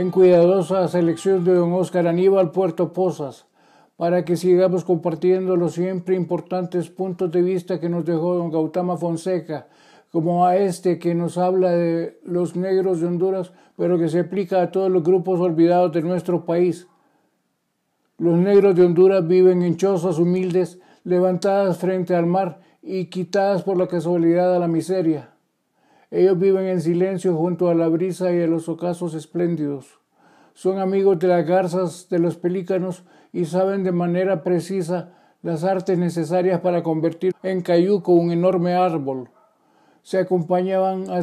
en cuidadosa selección de don Oscar Aníbal Puerto Pozas, para que sigamos compartiendo los siempre importantes puntos de vista que nos dejó don Gautama Fonseca, como a este que nos habla de los negros de Honduras, pero que se aplica a todos los grupos olvidados de nuestro país. Los negros de Honduras viven en chozas humildes, levantadas frente al mar y quitadas por la casualidad a la miseria. Ellos viven en silencio junto a la brisa y a los ocasos espléndidos. Son amigos de las garzas, de los pelícanos y saben de manera precisa las artes necesarias para convertir en cayuco un enorme árbol. Se acompañaban a